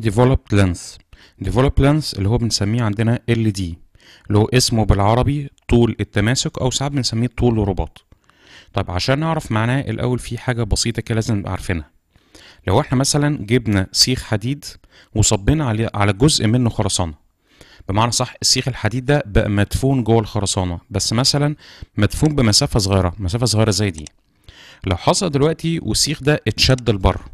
developed lens developed lens اللي هو بنسميه عندنا LED اللي هو اسمه بالعربي طول التماسك او ساعات بنسميه طول الرباط طيب عشان نعرف معناه الاول في حاجه بسيطه كده لازم نبقى عارفينها لو احنا مثلا جبنا سيخ حديد وصبينا عليه على جزء منه خرسانه بمعنى صح السيخ الحديد ده بقى مدفون جوه الخرسانه بس مثلا مدفون بمسافه صغيره مسافه صغيره زي دي لو حصل دلوقتي والسيخ ده اتشد لبره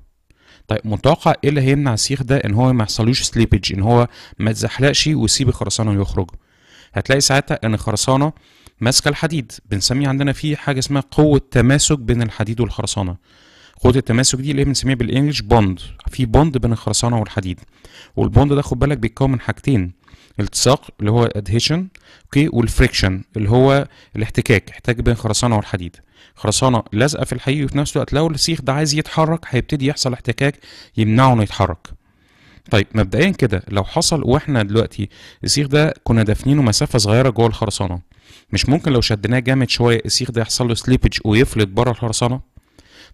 طيب متوقع ايه اللي هيمنع السيخ ده ان هو ما يحصلوش سليبج ان هو ما يتزحلقش ويسيب الخرسانه يخرج هتلاقي ساعتها ان الخرسانه ماسكه الحديد بنسميه عندنا في حاجه اسمها قوه تماسك بين الحديد والخرسانه قوه التماسك دي اللي بنسميها بالانجلش بوند في بوند بين الخرسانه والحديد والبوند ده خد بالك بيتكون من حاجتين التصاق اللي هو ادهيشن اوكي والفريكشن اللي هو الاحتكاك احتكاك بين خرسانه والحديد خرسانه لازقه في الحقيقي وفي نفس الوقت لو السيخ ده عايز يتحرك هيبتدي يحصل احتكاك يمنعه انه يتحرك طيب مبدئيا كده لو حصل واحنا دلوقتي السيخ ده كنا دافنينه مسافه صغيره جوه الخرسانه مش ممكن لو شدناه جامد شويه السيخ ده يحصل له سليبج ويفلت بره الخرسانه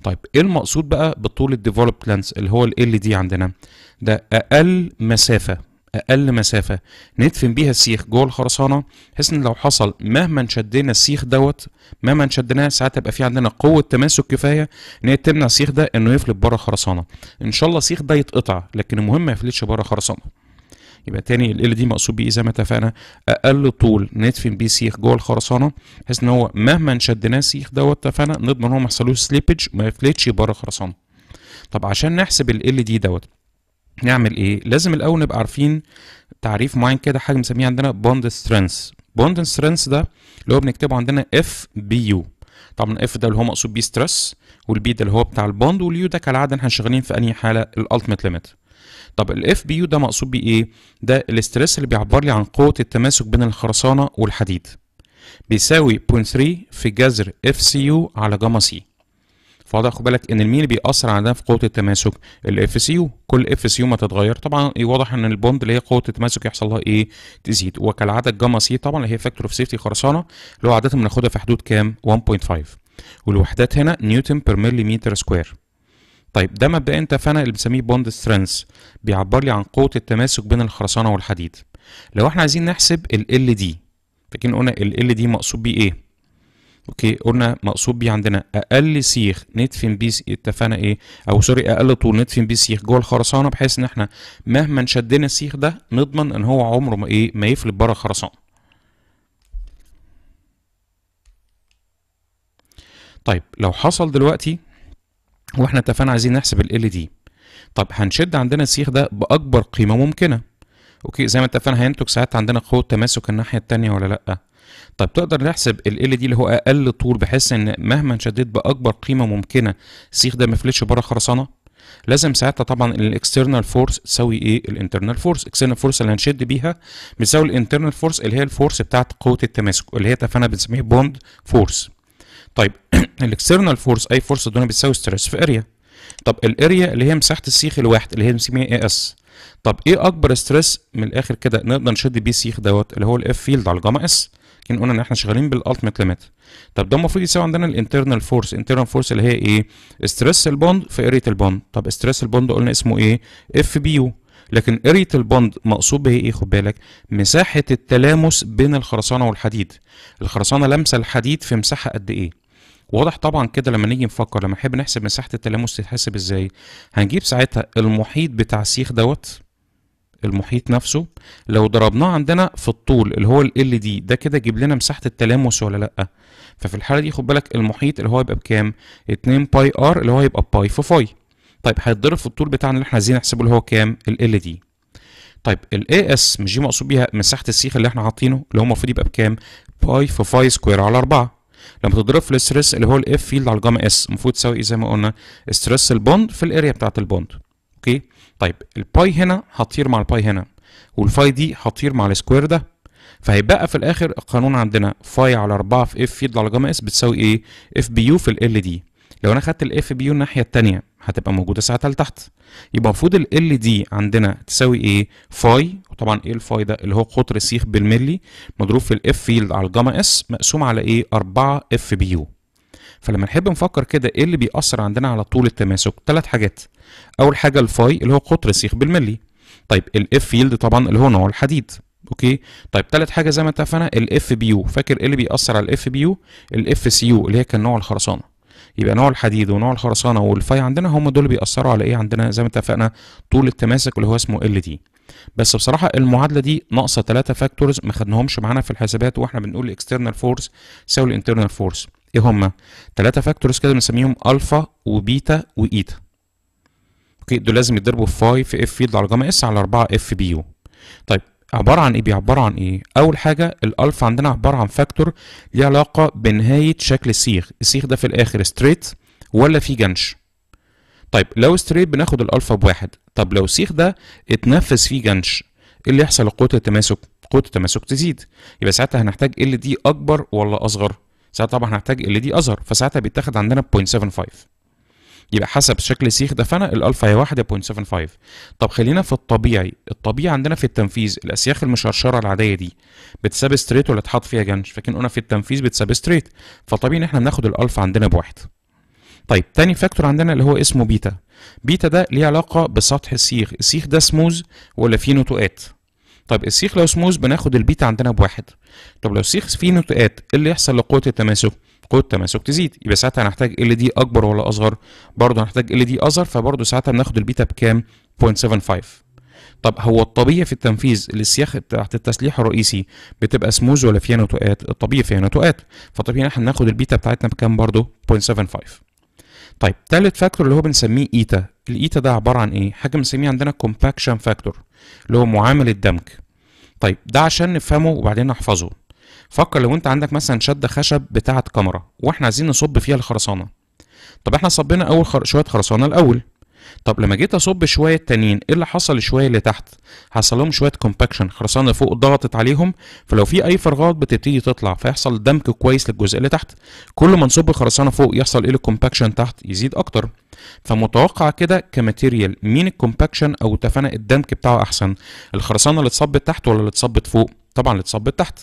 طيب ايه المقصود بقى بطول الديفلوبد لانس اللي هو ال دي عندنا ده اقل مسافه اقل مسافه ندفن بيها السيخ جوه الخرسانه بحيث ان لو حصل مهما شدينا السيخ دوت مهما شدناه ساعات هيبقى في عندنا قوه تماسك كفايه ان هي تمنع السيخ ده انه يفلت بره الخرسانه ان شاء الله السيخ ده يتقطع لكن المهم ما يفلتش بره الخرسانه يبقى تاني ال دي مقصود بيه زي ما اتفقنا اقل طول ندفن بيه سيخ جوه الخرسانه بحيث ان هو مهما شدناه السيخ دوت اتفقنا نضمن ان هو ما يحصلوش سليبج ما يفلتش بره الخرسانه طب عشان نحسب ال دي دوت نعمل ايه لازم الاول نبقى عارفين تعريف معين كده حاجه بنسميه عندنا بوند سترينث بوند سترينث ده اللي هو بنكتبه عندنا اف بي يو طبعا اف ده اللي هو مقصود بيه ستريس والبي ده اللي هو بتاع البوند واليو ده كالعاده احنا شغالين في انهي حاله الالتيميت ليميت طب الاف بي يو ده مقصود بيه ايه ده الاستريس اللي بيعبر لي عن قوه التماسك بين الخرسانه والحديد بيساوي 0.3 في جذر اف سي يو على جاما سي فوضع خد بالك ان المين اللي بيأثر عندنا في قوه التماسك الاف سي يو كل اف سي يو ما تتغير طبعا واضح ان البوند اللي هي قوه التماسك يحصل لها ايه تزيد وكالعاده الجاما سي طبعا اللي هي فاكتور اوف سيفتي خرسانه اللي هو عاده بناخدها في حدود كام 1.5 والوحدات هنا نيوتن بير مليمتر متر سكوير طيب ده مبدئيا فانا اللي بنسميه بوند سترينث بيعبر لي عن قوه التماسك بين الخرسانه والحديد لو احنا عايزين نحسب ال ال دي فاكرين قلنا ال ال دي مقصود بيه ايه اوكي قلنا مقصود بيه عندنا اقل سيخ ندفن بيه اتفقنا ايه او سوري اقل طول ندفن بيه سيخ جوه الخرسانه بحيث ان احنا مهما شدنا السيخ ده نضمن ان هو عمره ما ايه ما يفلت بره الخرسانه طيب لو حصل دلوقتي واحنا اتفقنا عايزين نحسب ال دي طب هنشد عندنا السيخ ده باكبر قيمه ممكنه اوكي زي ما اتفقنا هينتج ساعات عندنا قوه تماسك الناحيه الثانيه ولا لا طيب تقدر نحسب ال ال دي اللي هو اقل طول بحيث ان مهما شديت باكبر قيمه ممكنه السيخ ده ما يفلتش بره خرسانه لازم ساعتها طبعا الاكسترنال فورس تساوي ايه الانترنال فورس الاكسترنال فورس اللي هنشد بيها بتساوي الانترنال فورس اللي هي الفورس بتاعه قوه التماسك اللي هي فانا بنسميه بوند فورس طيب الاكسترنال فورس اي فورس دون بتساوي ستريس في اريا طب الاريا اللي هي مساحه السيخ الواحد اللي هي بنسميها اي اس طب ايه اكبر ستريس من الاخر كده نقدر نشد بيه السيخ دوت اللي هو الاف فيلد على الجاما اس متفقين قلنا ان احنا شغالين بالالتيميت ليميت طب ده المفروض يساوي عندنا الانترنال فورس انترنال فورس اللي هي ايه ستريس البوند في اريت البوند طب ستريس البوند قلنا اسمه ايه اف بي يو لكن قرية البوند مقصود به ايه خد بالك مساحة التلامس بين الخرسانة والحديد الخرسانة لمسة الحديد في مساحة قد ايه واضح طبعا كده لما نيجي نفكر لما نحب نحسب مساحة التلامس تتحسب ازاي هنجيب ساعتها المحيط بتاع سيخ دوت المحيط نفسه لو ضربناه عندنا في الطول اللي هو ال دي ده كده يجيب لنا مساحه التلامس ولا لا ففي الحاله دي خد بالك المحيط اللي هو يبقى بكام 2 باي ار اللي هو يبقى باي في فاي طيب هيتضرب في الطول بتاعنا اللي احنا عايزين نحسبه اللي هو كام ال دي طيب الاي اس مش دي مقصود بيها مساحه السيخ اللي احنا حاطينه اللي هو المفروض يبقى بكام باي في فاي سكوير على 4 لما تضرب في الستريس اللي هو الاف فيلد على الجاما اس المفروض تساوي إيه زي ما قلنا ستريس البوند في الاريا بتاعه البوند اوكي طيب الباي هنا هتطير مع الباي هنا والفاي دي هتطير مع السكوير ده فهيبقى في الاخر القانون عندنا فاي على 4 في اف يطلع على جاما اس بتساوي ايه اف بي يو في ال دي لو انا خدت الاف بي يو الناحيه الثانيه هتبقى موجوده ساعتها لتحت يبقى المفروض ال دي عندنا تساوي ايه فاي وطبعا ايه الفاي ده اللي هو قطر سيخ بالملي مضروب في الاف يلد على الجاما اس مقسوم على ايه 4 اف بي يو فلما نحب نفكر كده ايه اللي بيأثر عندنا على طول التماسك ثلاث حاجات اول حاجه الفاي اللي هو قطر السيخ بالملي طيب الاف فيلد طبعا اللي هو نوع الحديد اوكي طيب ثالث حاجه زي ما اتفقنا الاف بي يو فاكر ايه اللي بيأثر على الاف بي يو الاف سي يو اللي هي كان نوع الخرسانه يبقى نوع الحديد ونوع الخرسانه والفاي عندنا هم دول بيأثروا على ايه عندنا زي ما اتفقنا طول التماسك اللي هو اسمه ال دي بس بصراحه المعادله دي ناقصه ثلاثه فاكتورز ما خدناهمش معانا في الحسابات واحنا بنقول الاكسترنال فورس تساوي الانترنال فورس ايه هما ثلاثه فاكتورز كده بنسميهم الفا وبيتا وايتا اوكي دول لازم يتضربوا في 5 في اف يطلع على جاما اس على 4 اف بي يو طيب عباره عن ايه بيعبروا عن ايه اول حاجه الالفا عندنا عباره عن فاكتور ليه علاقه بنهايه شكل السيخ السيخ ده في الاخر ستريت ولا فيه جنش طيب لو ستريت بناخد الالفا بواحد طب لو السيخ ده اتنفذ فيه جنش ايه اللي يحصل لقوه التماسك قوه التماسك تزيد يبقى ساعتها هنحتاج ال دي اكبر ولا اصغر ساعتها طبعا هحتاج ال دي اظهر فساعتها بيتاخد عندنا 0.75 يبقى حسب شكل سيخ دفنة الالفا هي 1 0.75 طب خلينا في الطبيعي الطبيعي عندنا في التنفيذ الاسياخ المشرشره العاديه دي ستريت ولا اتحط فيها جنش فاكرين قلنا في التنفيذ ستريت فطبيعي ان احنا بناخد الالفا عندنا بواحد طيب تاني فاكتور عندنا اللي هو اسمه بيتا بيتا ده ليه علاقه بسطح السيخ السيخ ده سموز ولا فيه نتوءات طيب السيخ لو سموز بناخد البيتا عندنا بواحد طب لو السيخ فيه نتقات ايه اللي يحصل لقوه التماسك قوه التماسك تزيد يبقى ساعتها هنحتاج ال دي اكبر ولا اصغر برضه هنحتاج ال دي اصغر فبرضه ساعتها بناخد البيتا بكام 0.75 طب هو الطبيعي في التنفيذ للسياخ تحت التسليح الرئيسي بتبقى سموز ولا فيها نتوءات الطبيعي فيها نتوءات فطبيعي احنا هناخد البيتا بتاعتنا بكام برضه 0.75 طيب تالت فاكتور اللي هو بنسميه ايتا الايتا ده عباره عن ايه حاجه بنسميه عندنا كومباكشن فاكتور اللي هو معامل الدمج طيب ده عشان نفهمه وبعدين نحفظه فكر لو انت عندك مثلا شده خشب بتاعه كاميرا واحنا عايزين نصب فيها الخرسانه طب احنا صبينا اول خر... شويه خرسانه الاول طب لما جيت اصب شويه تانيين ايه اللي حصل شويه اللي تحت حصل لهم شويه كومباكشن خرسانه فوق ضغطت عليهم فلو في اي فراغات بتبتدي تطلع فيحصل دمج كويس للجزء اللي تحت كل ما نصب خرسانه فوق يحصل ايه الكومباكشن تحت يزيد اكتر فمتوقع كده كماتيريال مين الكومباكشن او تفنق الدمج بتاعه احسن الخرسانه اللي اتصبت تحت ولا اللي اتصبت فوق طبعا اللي اتصبت تحت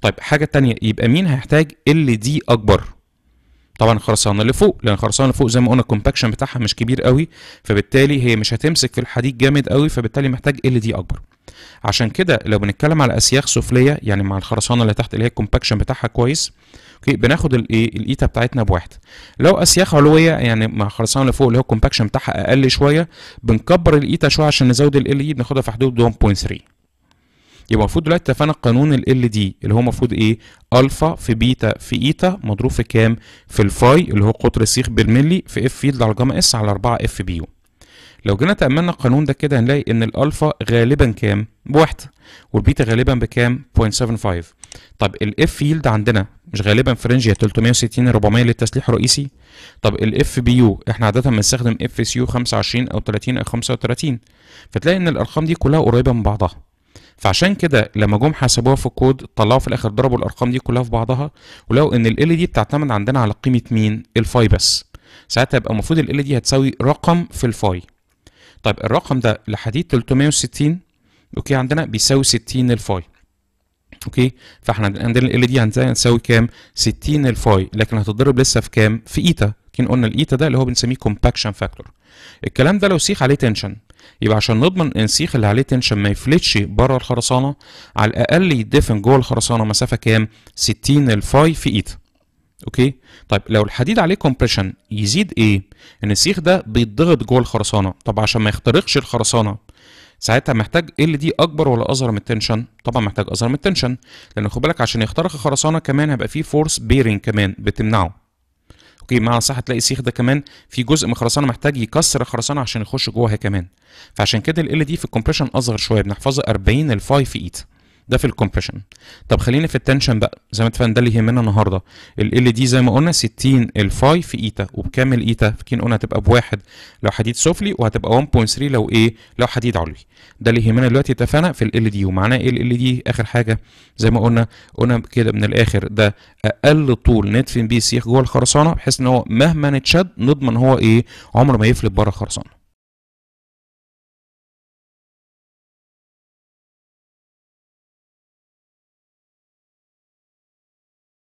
طيب حاجه تانية يبقى مين هيحتاج ال دي اكبر طبعا الخرسانه اللي فوق لان الخرسانه اللي فوق زي ما قلنا الكومباكشن بتاعها مش كبير قوي فبالتالي هي مش هتمسك في الحديد جامد قوي فبالتالي محتاج ال دي اكبر عشان كده لو بنتكلم على اسياخ سفليه يعني مع الخرسانه اللي تحت اللي هي الكومباكشن بتاعها كويس اوكي بناخد الايه الايتا بتاعتنا بواحد لو اسياخ علويه يعني مع الخرسانه اللي فوق اللي هو الكومباكشن بتاعها اقل شويه بنكبر الايتا شويه عشان نزود ال ال e، بناخدها في حدود 1.3 يبقى المفروض دلوقتي اتفقنا قانون ال ال دي اللي هو المفروض ايه الفا في بيتا في ايتا مضروب في كام في الفاي اللي هو قطر السيخ بالملي في اف فيلد على جاما اس على 4 اف بيو لو جينا تأملنا القانون ده كده هنلاقي ان الالفا غالبا كام بواحدة والبيتا غالبا بكام 0.75 طب الاف فيلد عندنا مش غالبا في رينج 360 400 للتسليح الرئيسي طب الاف بي يو احنا عاده بنستخدم اف سي يو 25 او 30 او 35 فتلاقي ان الارقام دي كلها قريبه من بعضها فعشان كده لما جم حسبوها في الكود طلعوا في الاخر ضربوا الارقام دي كلها في بعضها ولقوا ان ال دي بتعتمد عندنا على قيمه مين الفاي بس ساعتها يبقى المفروض ال دي هتساوي رقم في الفاي طيب الرقم ده لحديد 360 اوكي عندنا بيساوي 60 الفاي اوكي فاحنا عندنا ال دي هتساوي كام 60 الفاي لكن هتتضرب لسه في كام في ايتا كان قلنا الايتا ده اللي هو بنسميه كومباكشن فاكتور الكلام ده لو سيخ عليه تنشن يبقى عشان نضمن السيخ اللي عليه تنشن ما يفلتش بره الخرسانه على الاقل يدفن جوه الخرسانه مسافه كام 60 الفاي في ايد اوكي طيب لو الحديد عليه كومبريشن يزيد ايه ان السيخ ده بيتضغط جوه الخرسانه طب عشان ما يخترقش الخرسانه ساعتها محتاج إيه ال دي اكبر ولا اصغر من التنشن طبعا محتاج اصغر من التنشن لان خد بالك عشان يخترق الخرسانه كمان هيبقى فيه فورس بيرنج كمان بتمنعه اوكي مع صح تلاقي السيخ ده كمان في جزء من الخرسانه محتاج يكسر الخرسانه عشان يخش جواها كمان فعشان كده ال دي في الكومبريشن اصغر شويه بنحفظه 40 ال 5 ايد ده في الكومبريشن طب خليني في التنشن بقى زي ما اتفقنا ده اللي يهمنا النهارده ال ال دي زي ما قلنا 60 الفاي في ايتا وبكام الايتا كين قلنا هتبقى بواحد لو حديد سفلي وهتبقى 1.3 لو ايه لو حديد علوي ده اللي يهمنا دلوقتي اتفقنا في ال ال دي ومعناه ايه ال دي اخر حاجه زي ما قلنا قلنا كده من الاخر ده اقل طول ندفن بيه السيخ جوه الخرسانه بحيث ان هو مهما نتشد نضمن هو ايه عمره ما يفلت بره الخرسانه